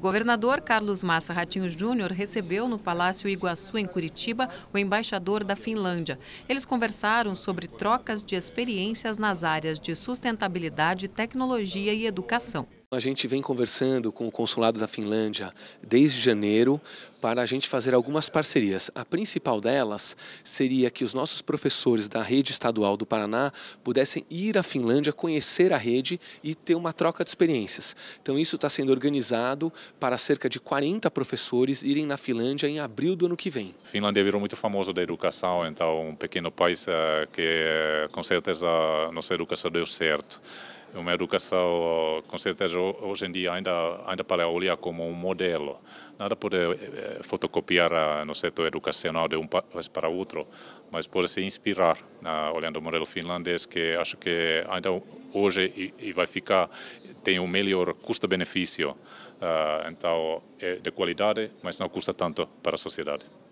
O governador Carlos Massa Ratinho Júnior recebeu no Palácio Iguaçu, em Curitiba, o embaixador da Finlândia. Eles conversaram sobre trocas de experiências nas áreas de sustentabilidade, tecnologia e educação. A gente vem conversando com o consulado da Finlândia desde janeiro para a gente fazer algumas parcerias. A principal delas seria que os nossos professores da rede estadual do Paraná pudessem ir à Finlândia, conhecer a rede e ter uma troca de experiências. Então isso está sendo organizado para cerca de 40 professores irem na Finlândia em abril do ano que vem. A Finlândia virou muito famoso da educação, então um pequeno país eh, que eh, com certeza nossa educação deu certo. É uma educação, com certeza, hoje em dia ainda, ainda para olhar como um modelo. Nada pode eh, eh, fotocopiar ah, no setor educacional de um país para outro, mas pode se inspirar, ah, olhando o modelo finlandês, que acho que ainda hoje e vai ficar, tem um melhor custo-benefício. Ah, então, é de qualidade, mas não custa tanto para a sociedade.